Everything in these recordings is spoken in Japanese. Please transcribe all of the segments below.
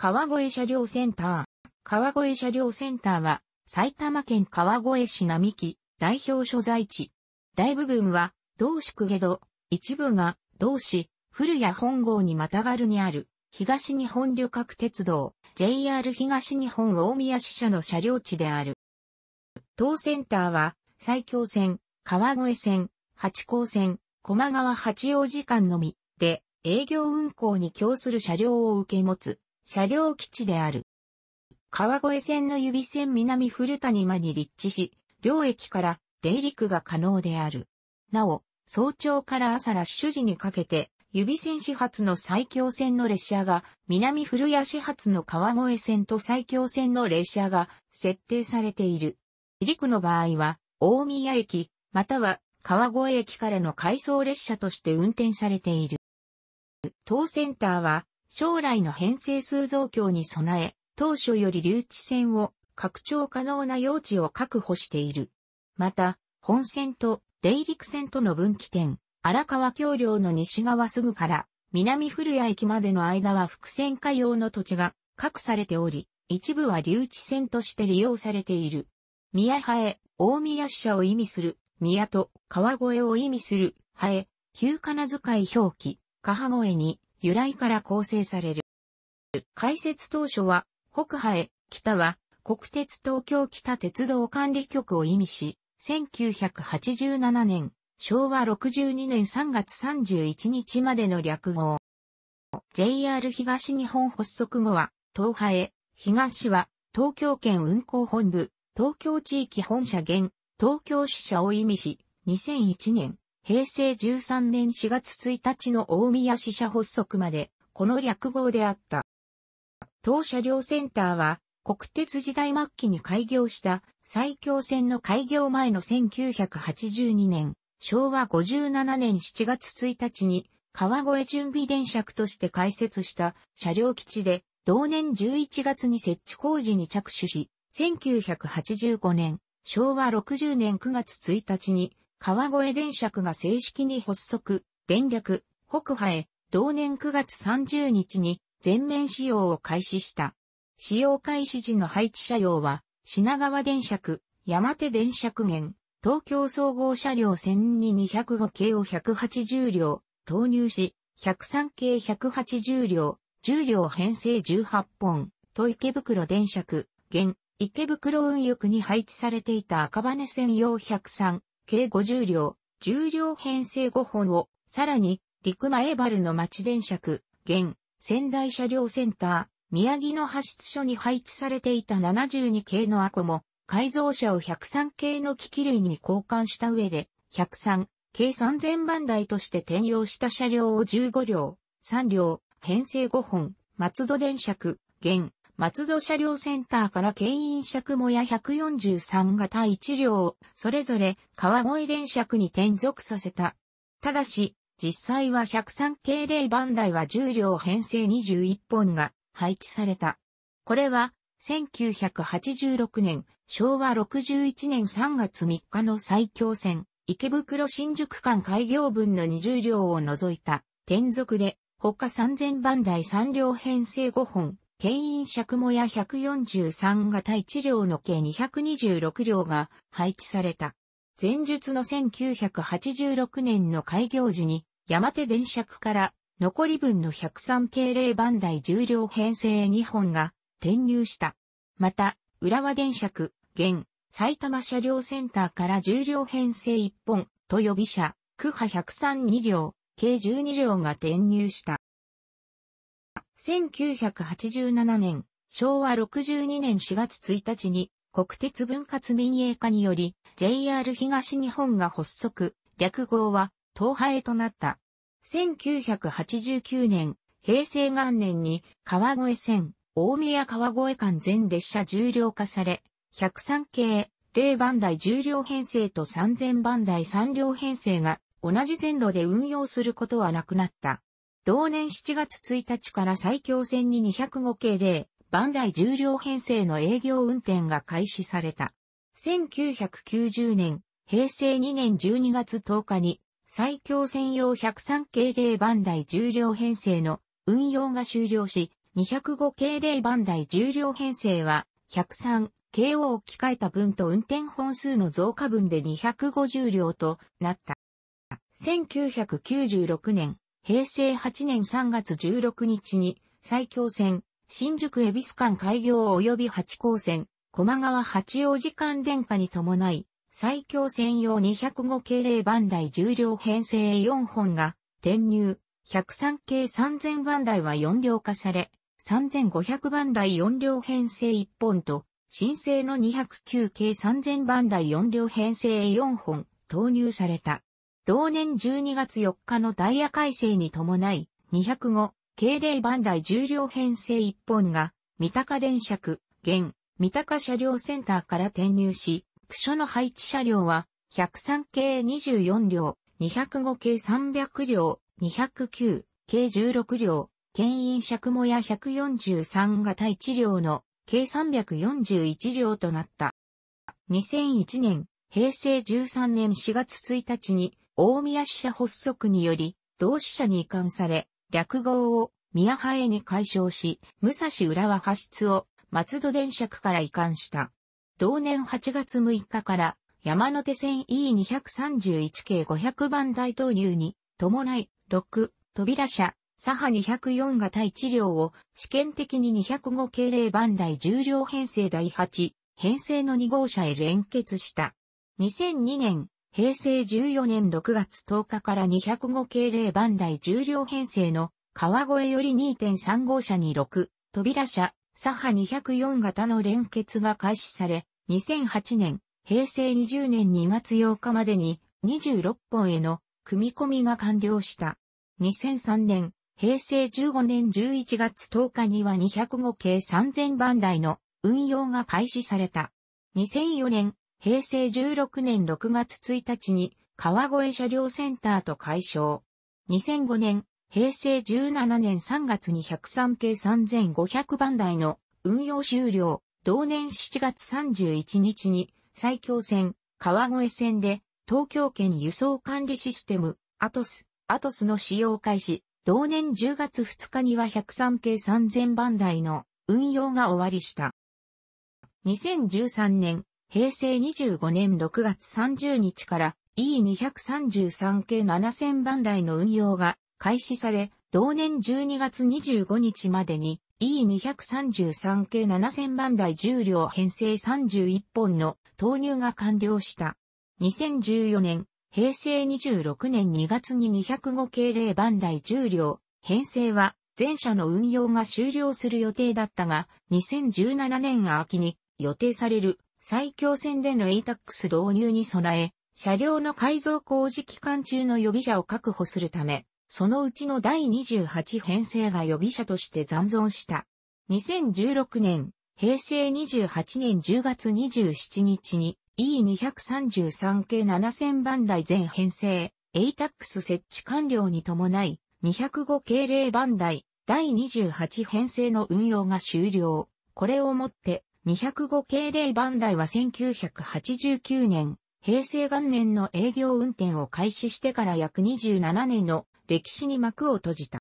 川越車両センター。川越車両センターは、埼玉県川越市並木、代表所在地。大部分は、同宿下戸、一部が、同市、古谷本郷にまたがるにある、東日本旅客鉄道、JR 東日本大宮支社の車両地である。当センターは、埼京線、川越線、八甲線、駒川八王子間のみ、で、営業運行に供する車両を受け持つ、車両基地である。川越線の指線南古谷間に立地し、両駅から出入り区が可能である。なお、早朝から朝ラッシュ時にかけて、指線始発の最強線の列車が、南古谷始発の川越線と最強線の列車が設定されている。入り区の場合は、大宮駅、または川越駅からの回送列車として運転されている。当センターは、将来の編成数増強に備え、当初より留置線を拡張可能な用地を確保している。また、本線と出入陸線との分岐点、荒川橋梁の西側すぐから南古谷駅までの間は伏線化用の土地が確されており、一部は留置線として利用されている。宮ハエ、大宮支社を意味する、宮と川越を意味する、ハエ、旧金遣い表記、カハゴエに、由来から構成される。解説当初は、北派へ、北は、国鉄東京北鉄道管理局を意味し、1987年、昭和62年3月31日までの略号。JR 東日本発足後は、東派へ、東は、東京圏運行本部、東京地域本社現、東京支社を意味し、2001年、平成13年4月1日の大宮支社発足まで、この略号であった。当車両センターは、国鉄時代末期に開業した埼京線の開業前の1982年、昭和57年7月1日に川越準備電車区として開設した車両基地で、同年11月に設置工事に着手し、1985年、昭和60年9月1日に川越電車区が正式に発足、電力、北派へ、同年9月30日に全面使用を開始した。使用開始時の配置車両は、品川電車区、山手電車区源、東京総合車両線に205系を180両、投入し、103系180両、10両編成18本、と池袋電車区、現、池袋運輸区に配置されていた赤羽専用103、計50両、10両編成5本を、さらに、陸前原の町電車区、現、仙台車両センター、宮城の発出所に配置されていた72系のアコも、改造車を103系の機器類に交換した上で、103、計3000番台として転用した車両を15両、3両、編成5本、松戸電車区、現、松戸車両センターから牽引尺もや143型1両、それぞれ川越電尺に転属させた。ただし、実際は103系例番台は10両編成21本が配置された。これは、1986年、昭和61年3月3日の最強線、池袋新宿間開業分の20両を除いた、転属で、他3000番台3両編成5本、牽引尺もや143型1両の計226両が配置された。前述の1986年の開業時に、山手電尺から残り分の103系0番台重量編成2本が転入した。また、浦和電尺、現、埼玉車両センターから重量編成1本、と予備車、区派103 2両、計12両が転入した。1987年、昭和62年4月1日に国鉄分割民営化により JR 東日本が発足、略号は東派となった。1989年、平成元年に川越線、大宮川越間全列車重量化され、103系、0番台重量編成と3000番台3両編成が同じ線路で運用することはなくなった。同年7月1日から最強線に205系で、バンダイ重量編成の営業運転が開始された。1990年、平成2年12月10日に、最強専用103系ンダイ重量編成の運用が終了し、205系ンダイ重量編成は、103系を置き換えた分と運転本数の増加分で250両となった。1996年、平成8年3月16日に、埼京線、新宿恵比寿間開業及び八高線、駒川八王子間電化に伴い、埼京線用205系0番台重量編成4本が、転入、103系3000番台は4両化され、3500番台4両編成1本と、新生の209系3000番台4両編成4本投入された。同年12月4日のダイヤ改正に伴い、205、京霊番台重量編成1本が、三鷹電車区、現、三鷹車両センターから転入し、区所の配置車両は、103系24両、205系300両、209系16両、牽引尺もや143型1両の計341両となった。2001年、平成13年4月1日に大宮支社発足により、同支社に移管され、略号を宮派へに解消し、武蔵浦和発出を松戸電区から移管した。同年8月6日から山手線 E231 系500番台投入に伴い6扉車左派204型1両を試験的に205系0番台10両編成第8編成の2号車へ連結した。2002年平成14年6月10日から205系0番台重量編成の川越より2.3号車に6、扉車、左派204型の連結が開始され、2008年、平成20年2月8日までに26本への組み込みが完了した。2003年、平成15年11月10日には205系3000番台の運用が開始された。2004年、平成16年6月1日に川越車両センターと解消。2005年、平成17年3月に103系3500番台の運用終了。同年7月31日に埼京線、川越線で東京圏輸送管理システム、アトス、アトスの使用開始。同年10月2日には103系3000番台の運用が終わりした。2013年、平成25年6月30日から E233 系7000番台の運用が開始され、同年12月25日までに E233 系7000番台重量編成31本の投入が完了した。2014年、平成26年2月に205系0番台重量編成は全社の運用が終了する予定だったが、2017年秋に予定される最強線での ATAX 導入に備え、車両の改造工事期間中の予備車を確保するため、そのうちの第28編成が予備車として残存した。2016年、平成28年10月27日に E233 系7000番台全編成、ATAX 設置完了に伴い、205系0番台、第28編成の運用が終了。これをもって、205系ン番台は1989年、平成元年の営業運転を開始してから約27年の歴史に幕を閉じた。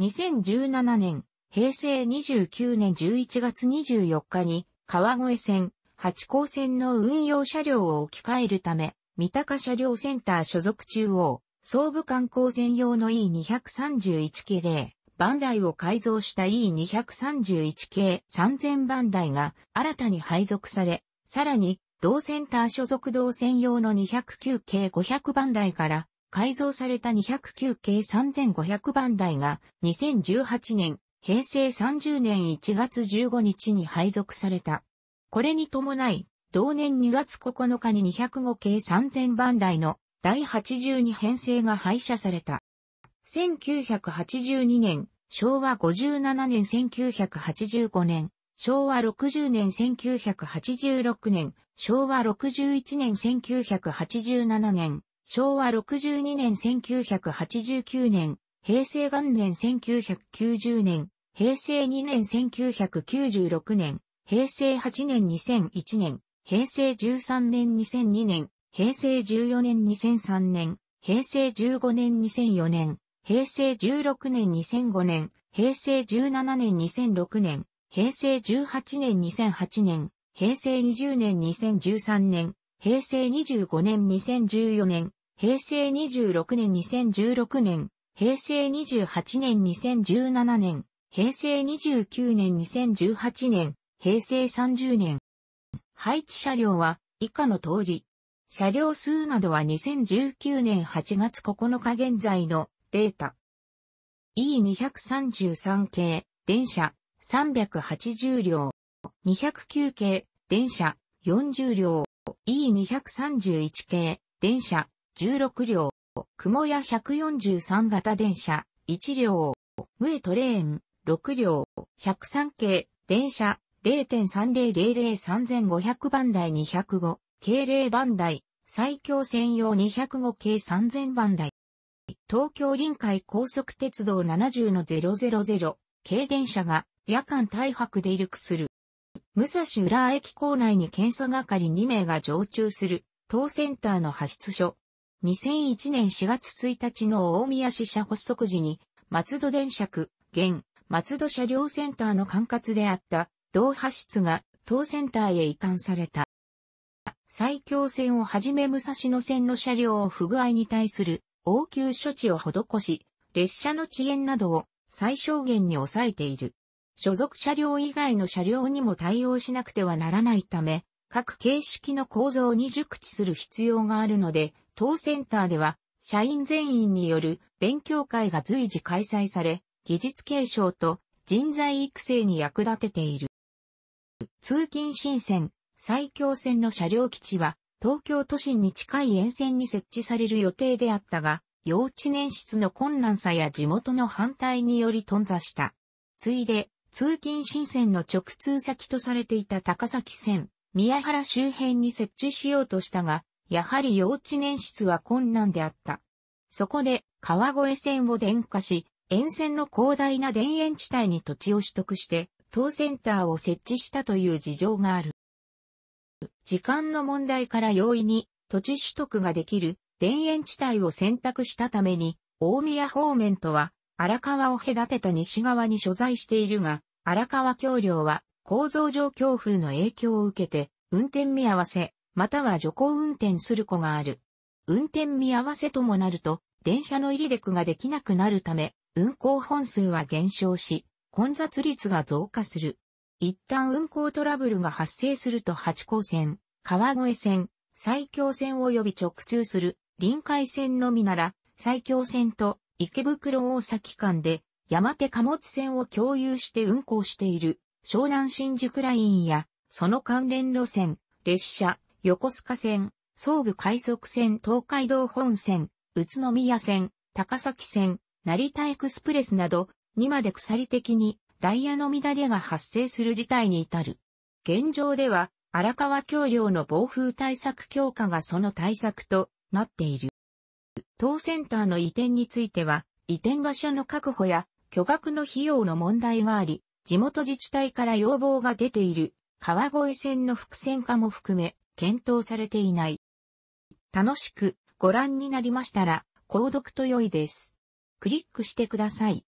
2017年、平成29年11月24日に、川越線、八高線の運用車両を置き換えるため、三鷹車両センター所属中央、総武観光専用の E231 系霊。番台を改造した E231 系3000番台が新たに配属され、さらに、同センター所属同専用の209系500番台から改造された209系3500番台が2018年平成30年1月15日に配属された。これに伴い、同年2月9日に205系3000番台の第82編成が廃車された。1982年、昭和57年1985年、昭和60年1986年、昭和61年1987年、昭和62年1989年、平成元年1990年、平成2年1996年、平成8年2001年、平成13年2002年、平成14年2003年、平成15年2004年、平成16年2005年、平成17年2006年、平成18年2008年、平成20年2013年、平成25年2014年、平成26年2016年、平成28年2017年、平成29年2018年、平成30年。配置車両は以下の通り。車両数などは2019年8月9日現在のデータ。E233 系、電車、380両。209系、電車、40両。E231 系、電車、16両。雲屋143型電車、1両。ムエトレーン、6両。103系、電車、0.30003500番台205、経0番台、最強専用205系3000番台。東京臨海高速鉄道70の000軽電車が夜間大白で離陸する。武蔵浦和駅構内に検査係2名が常駐する当センターの派出所。2001年4月1日の大宮支社発足時に松戸電車区、現、松戸車両センターの管轄であった同派出が当センターへ移管された。最強線をはじめ武蔵野線の車両を不具合に対する応急処置を施し、列車の遅延などを最小限に抑えている。所属車両以外の車両にも対応しなくてはならないため、各形式の構造に熟知する必要があるので、当センターでは、社員全員による勉強会が随時開催され、技術継承と人材育成に役立てている。通勤新線、最強線の車両基地は、東京都心に近い沿線に設置される予定であったが、幼稚年室の困難さや地元の反対により頓挫した。ついで、通勤新線の直通先とされていた高崎線、宮原周辺に設置しようとしたが、やはり幼稚年室は困難であった。そこで、川越線を電化し、沿線の広大な田園地帯に土地を取得して、当センターを設置したという事情がある。時間の問題から容易に土地取得ができる田園地帯を選択したために、大宮方面とは荒川を隔てた西側に所在しているが、荒川橋梁は構造上強風の影響を受けて、運転見合わせ、または徐行運転する子がある。運転見合わせともなると、電車の入り出区ができなくなるため、運行本数は減少し、混雑率が増加する。一旦運行トラブルが発生すると八甲線、川越線、埼京線及び直通する臨海線のみなら、埼京線と池袋大崎間で山手貨物線を共有して運行している湘南新宿ラインやその関連路線、列車、横須賀線、総武快速線東海道本線、宇都宮線、高崎線、成田エクスプレスなど、にまで鎖的にダイヤの乱れが発生する事態に至る。現状では、荒川橋梁の暴風対策強化がその対策となっている。当センターの移転については、移転場所の確保や巨額の費用の問題があり、地元自治体から要望が出ている川越線の伏線化も含め検討されていない。楽しくご覧になりましたら、購読と良いです。クリックしてください。